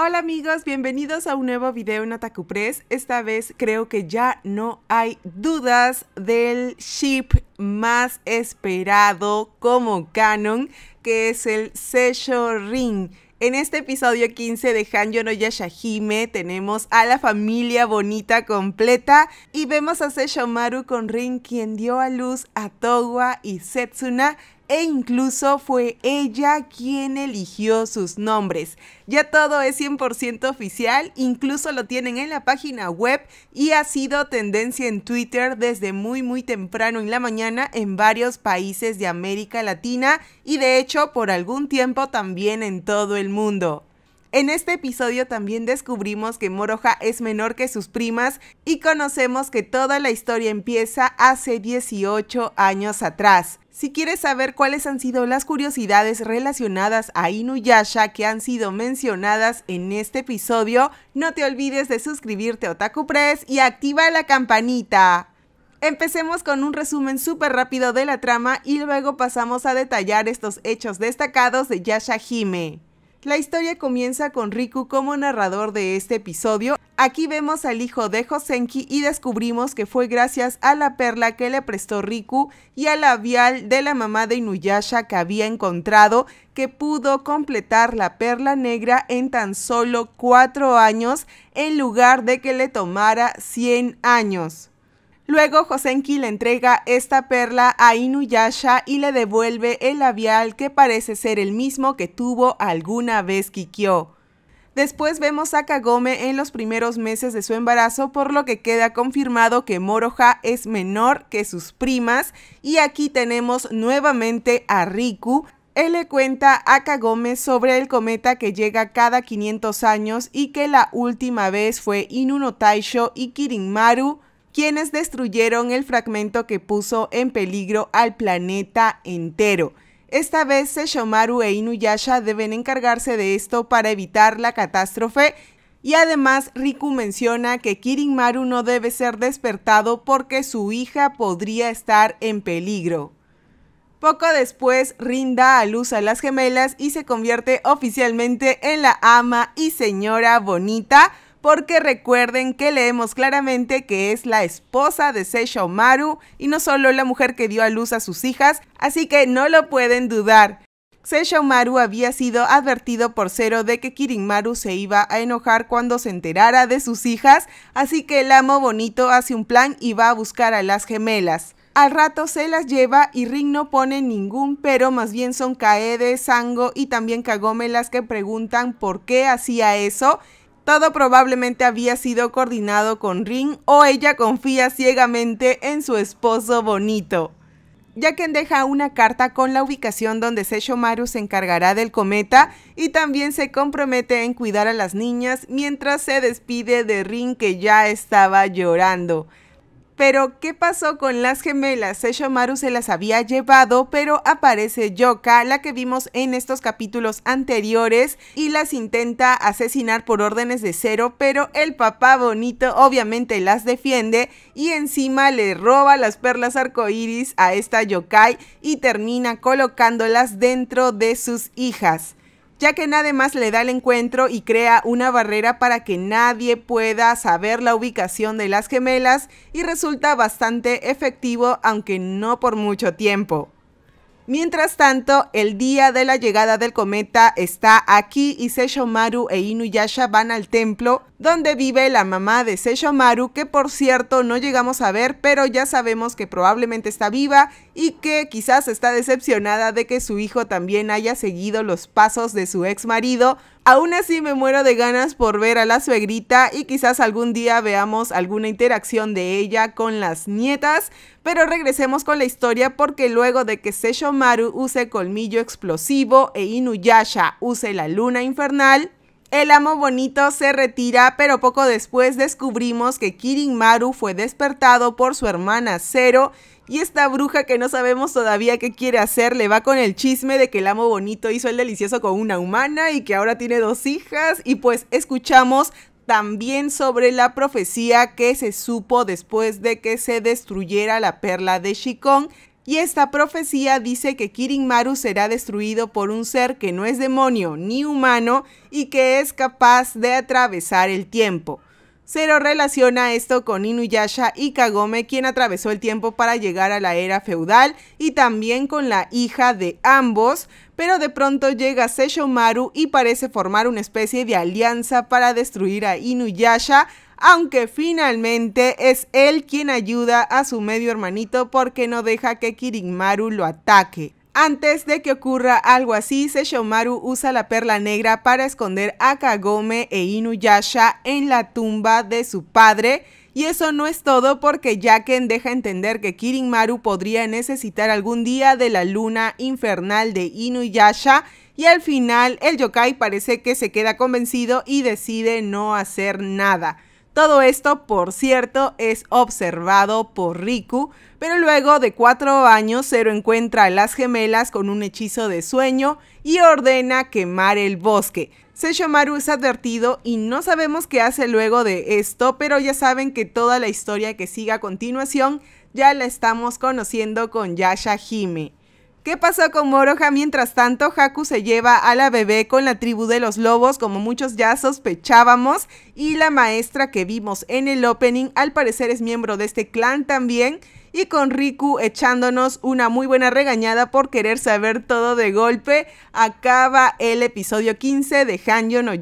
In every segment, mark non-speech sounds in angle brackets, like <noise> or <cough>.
Hola amigos, bienvenidos a un nuevo video en Otaku Press. Esta vez creo que ya no hay dudas del ship más esperado como canon, que es el Seisho Ring. En este episodio 15 de Hanjo no Yashahime tenemos a la familia bonita completa y vemos a Maru con Ring quien dio a luz a Towa y Setsuna e incluso fue ella quien eligió sus nombres. Ya todo es 100% oficial, incluso lo tienen en la página web y ha sido tendencia en Twitter desde muy muy temprano en la mañana en varios países de América Latina y de hecho por algún tiempo también en todo el mundo. En este episodio también descubrimos que Moroja es menor que sus primas y conocemos que toda la historia empieza hace 18 años atrás. Si quieres saber cuáles han sido las curiosidades relacionadas a Inuyasha que han sido mencionadas en este episodio, no te olvides de suscribirte a Otaku Press y activa la campanita. Empecemos con un resumen súper rápido de la trama y luego pasamos a detallar estos hechos destacados de Yasha Hime. La historia comienza con Riku como narrador de este episodio. Aquí vemos al hijo de Hosenki y descubrimos que fue gracias a la perla que le prestó Riku y al labial de la mamá de Inuyasha que había encontrado que pudo completar la perla negra en tan solo cuatro años en lugar de que le tomara 100 años. Luego Josenki le entrega esta perla a Inuyasha y le devuelve el labial que parece ser el mismo que tuvo alguna vez Kikyo. Después vemos a Kagome en los primeros meses de su embarazo, por lo que queda confirmado que Moroha es menor que sus primas. Y aquí tenemos nuevamente a Riku. Él le cuenta a Kagome sobre el cometa que llega cada 500 años y que la última vez fue Inuno Taisho y Kirinmaru quienes destruyeron el fragmento que puso en peligro al planeta entero. Esta vez Seshomaru e Inuyasha deben encargarse de esto para evitar la catástrofe y además Riku menciona que Kirinmaru no debe ser despertado porque su hija podría estar en peligro. Poco después rinda a luz a las gemelas y se convierte oficialmente en la ama y señora bonita porque recuerden que leemos claramente que es la esposa de Seisha Maru y no solo la mujer que dio a luz a sus hijas, así que no lo pueden dudar. Seisha Maru había sido advertido por Zero de que Maru se iba a enojar cuando se enterara de sus hijas, así que el amo bonito hace un plan y va a buscar a las gemelas. Al rato se las lleva y Ring no pone ningún pero, más bien son Kaede, Sango y también Kagome las que preguntan por qué hacía eso todo probablemente había sido coordinado con Rin o ella confía ciegamente en su esposo bonito. ya que deja una carta con la ubicación donde Maru se encargará del cometa y también se compromete en cuidar a las niñas mientras se despide de Rin que ya estaba llorando. Pero, ¿qué pasó con las gemelas? Seishomaru se las había llevado, pero aparece Yoka, la que vimos en estos capítulos anteriores, y las intenta asesinar por órdenes de cero, pero el papá bonito obviamente las defiende y encima le roba las perlas arcoíris a esta yokai y termina colocándolas dentro de sus hijas ya que nada más le da el encuentro y crea una barrera para que nadie pueda saber la ubicación de las gemelas y resulta bastante efectivo, aunque no por mucho tiempo. Mientras tanto, el día de la llegada del cometa está aquí y Seishomaru e Inuyasha van al templo donde vive la mamá de Seishomaru, que por cierto no llegamos a ver, pero ya sabemos que probablemente está viva y que quizás está decepcionada de que su hijo también haya seguido los pasos de su ex marido. Aún así me muero de ganas por ver a la suegrita y quizás algún día veamos alguna interacción de ella con las nietas, pero regresemos con la historia porque luego de que Seshomaru use colmillo explosivo e Inuyasha use la luna infernal, el amo bonito se retira, pero poco después descubrimos que Kirin Maru fue despertado por su hermana Zero y esta bruja que no sabemos todavía qué quiere hacer le va con el chisme de que el amo bonito hizo el delicioso con una humana y que ahora tiene dos hijas. Y pues escuchamos también sobre la profecía que se supo después de que se destruyera la perla de Shikong. Y esta profecía dice que Kirinmaru será destruido por un ser que no es demonio ni humano y que es capaz de atravesar el tiempo. Zero relaciona esto con Inuyasha y Kagome, quien atravesó el tiempo para llegar a la era feudal, y también con la hija de ambos, pero de pronto llega seshomaru y parece formar una especie de alianza para destruir a Inuyasha, aunque finalmente es él quien ayuda a su medio hermanito porque no deja que Kirinmaru lo ataque. Antes de que ocurra algo así, Sesshomaru usa la perla negra para esconder a Kagome e Inuyasha en la tumba de su padre. Y eso no es todo porque Yaken deja entender que Kirinmaru podría necesitar algún día de la luna infernal de Inuyasha y al final el yokai parece que se queda convencido y decide no hacer nada. Todo esto, por cierto, es observado por Riku, pero luego de cuatro años Zero encuentra a las gemelas con un hechizo de sueño y ordena quemar el bosque. Seishomaru es advertido y no sabemos qué hace luego de esto, pero ya saben que toda la historia que siga a continuación ya la estamos conociendo con Yasha Hime. ¿Qué pasó con Moroja? Mientras tanto, Haku se lleva a la bebé con la tribu de los lobos, como muchos ya sospechábamos, y la maestra que vimos en el opening al parecer es miembro de este clan también, y con Riku echándonos una muy buena regañada por querer saber todo de golpe, acaba el episodio 15 de Hanyo no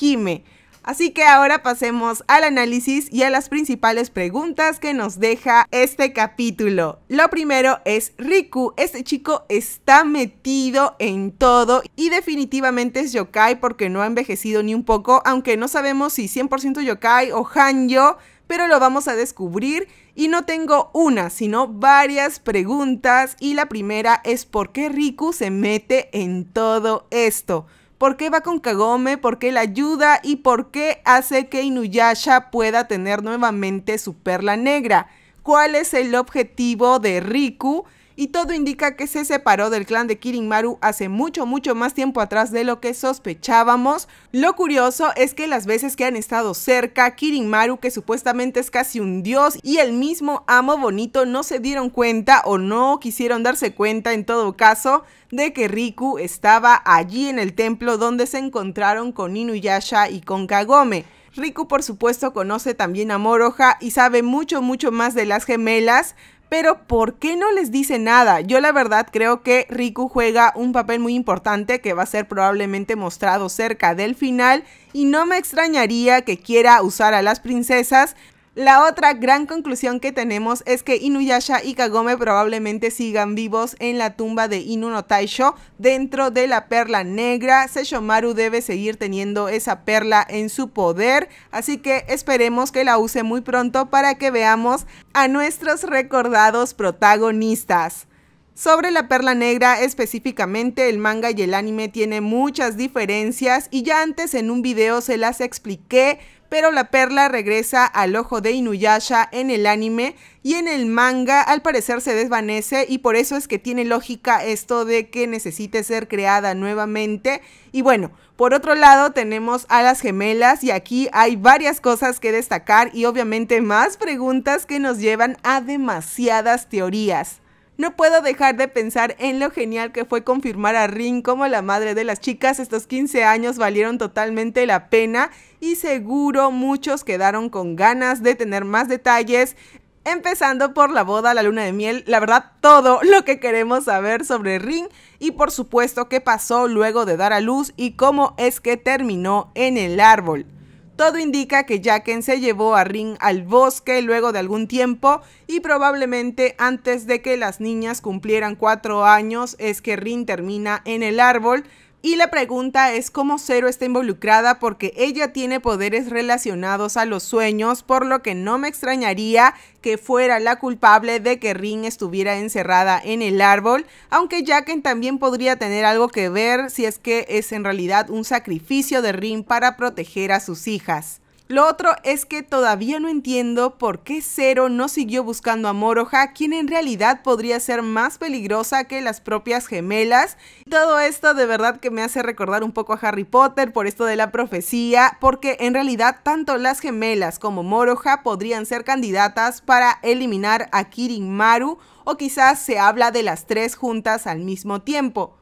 Hime. Así que ahora pasemos al análisis y a las principales preguntas que nos deja este capítulo. Lo primero es Riku. Este chico está metido en todo y definitivamente es yokai porque no ha envejecido ni un poco, aunque no sabemos si 100% yokai o hanjo, pero lo vamos a descubrir y no tengo una, sino varias preguntas y la primera es ¿por qué Riku se mete en todo esto? por qué va con Kagome, por qué la ayuda y por qué hace que Inuyasha pueda tener nuevamente su perla negra. ¿Cuál es el objetivo de Riku? y todo indica que se separó del clan de maru hace mucho, mucho más tiempo atrás de lo que sospechábamos. Lo curioso es que las veces que han estado cerca, maru que supuestamente es casi un dios, y el mismo amo bonito no se dieron cuenta o no quisieron darse cuenta en todo caso de que Riku estaba allí en el templo donde se encontraron con Inuyasha y con Kagome. Riku por supuesto conoce también a Moroha y sabe mucho mucho más de las gemelas, pero ¿por qué no les dice nada? Yo la verdad creo que Riku juega un papel muy importante que va a ser probablemente mostrado cerca del final y no me extrañaría que quiera usar a las princesas la otra gran conclusión que tenemos es que Inuyasha y Kagome probablemente sigan vivos en la tumba de Inu no Taisho dentro de la perla negra. Seshomaru debe seguir teniendo esa perla en su poder, así que esperemos que la use muy pronto para que veamos a nuestros recordados protagonistas. Sobre la perla negra específicamente, el manga y el anime tienen muchas diferencias y ya antes en un video se las expliqué pero la perla regresa al ojo de Inuyasha en el anime y en el manga al parecer se desvanece y por eso es que tiene lógica esto de que necesite ser creada nuevamente. Y bueno, por otro lado tenemos a las gemelas y aquí hay varias cosas que destacar y obviamente más preguntas que nos llevan a demasiadas teorías. No puedo dejar de pensar en lo genial que fue confirmar a Rin como la madre de las chicas. Estos 15 años valieron totalmente la pena y seguro muchos quedaron con ganas de tener más detalles. Empezando por la boda, la luna de miel, la verdad todo <laughs> lo que queremos saber sobre Rin y por supuesto qué pasó luego de dar a luz y cómo es que terminó en el árbol. Todo indica que Jacken se llevó a Rin al bosque luego de algún tiempo y probablemente antes de que las niñas cumplieran cuatro años es que Rin termina en el árbol y la pregunta es cómo Cero está involucrada porque ella tiene poderes relacionados a los sueños, por lo que no me extrañaría que fuera la culpable de que Rin estuviera encerrada en el árbol, aunque Jacken también podría tener algo que ver si es que es en realidad un sacrificio de Rin para proteger a sus hijas. Lo otro es que todavía no entiendo por qué Cero no siguió buscando a Moroha, quien en realidad podría ser más peligrosa que las propias gemelas. Todo esto de verdad que me hace recordar un poco a Harry Potter por esto de la profecía, porque en realidad tanto las gemelas como Moroha podrían ser candidatas para eliminar a Kirin Maru o quizás se habla de las tres juntas al mismo tiempo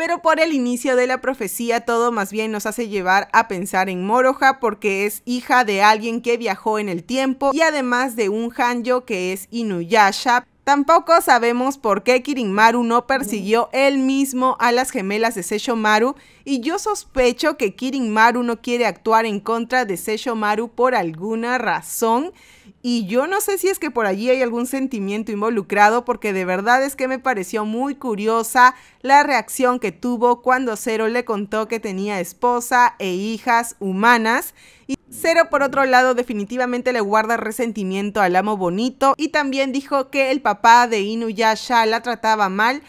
pero por el inicio de la profecía todo más bien nos hace llevar a pensar en Moroha porque es hija de alguien que viajó en el tiempo y además de un Hanjo que es Inuyasha, Tampoco sabemos por qué Kirinmaru no persiguió él mismo a las gemelas de Seishomaru y yo sospecho que Kirinmaru no quiere actuar en contra de Seishomaru por alguna razón y yo no sé si es que por allí hay algún sentimiento involucrado, porque de verdad es que me pareció muy curiosa la reacción que tuvo cuando Cero le contó que tenía esposa e hijas humanas. Y Cero, por otro lado, definitivamente le guarda resentimiento al amo bonito y también dijo que el papá de Inuyasha la trataba mal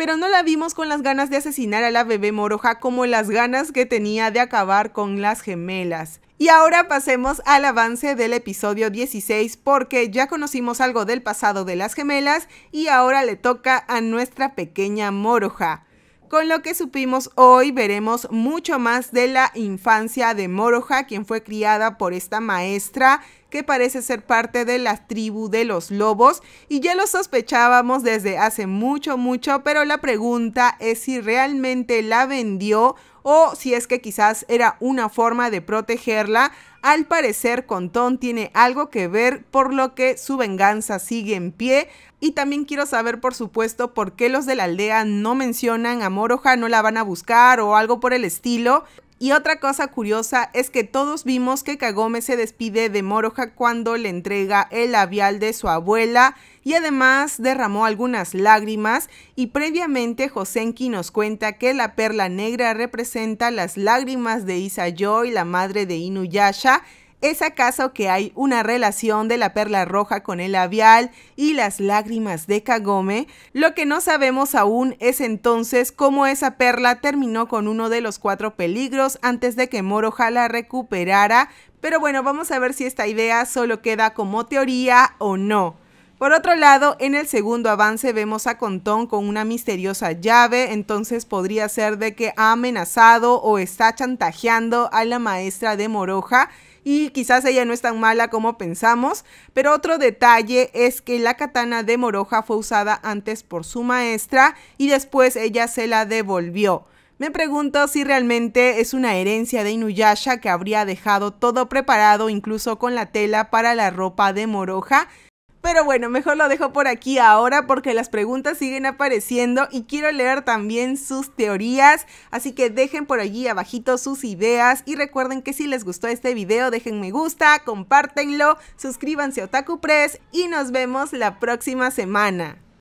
pero no la vimos con las ganas de asesinar a la bebé moroja como las ganas que tenía de acabar con las gemelas. Y ahora pasemos al avance del episodio 16 porque ya conocimos algo del pasado de las gemelas y ahora le toca a nuestra pequeña moroja. Con lo que supimos hoy veremos mucho más de la infancia de Moroja, quien fue criada por esta maestra que parece ser parte de la tribu de los lobos y ya lo sospechábamos desde hace mucho, mucho, pero la pregunta es si realmente la vendió o si es que quizás era una forma de protegerla. Al parecer, Contón tiene algo que ver, por lo que su venganza sigue en pie. Y también quiero saber, por supuesto, por qué los de la aldea no mencionan a Moroja, no la van a buscar o algo por el estilo. Y otra cosa curiosa es que todos vimos que Kagome se despide de Moroja cuando le entrega el labial de su abuela y además derramó algunas lágrimas y previamente Josenki nos cuenta que la perla negra representa las lágrimas de Isayo la madre de Inuyasha es acaso que hay una relación de la perla roja con el labial y las lágrimas de Kagome. Lo que no sabemos aún es entonces cómo esa perla terminó con uno de los cuatro peligros antes de que Moroja la recuperara. Pero bueno, vamos a ver si esta idea solo queda como teoría o no. Por otro lado, en el segundo avance vemos a Contón con una misteriosa llave, entonces podría ser de que ha amenazado o está chantajeando a la maestra de Moroja y quizás ella no es tan mala como pensamos, pero otro detalle es que la katana de Moroja fue usada antes por su maestra y después ella se la devolvió. Me pregunto si realmente es una herencia de Inuyasha que habría dejado todo preparado incluso con la tela para la ropa de Moroja pero bueno, mejor lo dejo por aquí ahora porque las preguntas siguen apareciendo y quiero leer también sus teorías, así que dejen por allí abajito sus ideas y recuerden que si les gustó este video dejen me gusta, compártenlo, suscríbanse a Otaku Press y nos vemos la próxima semana.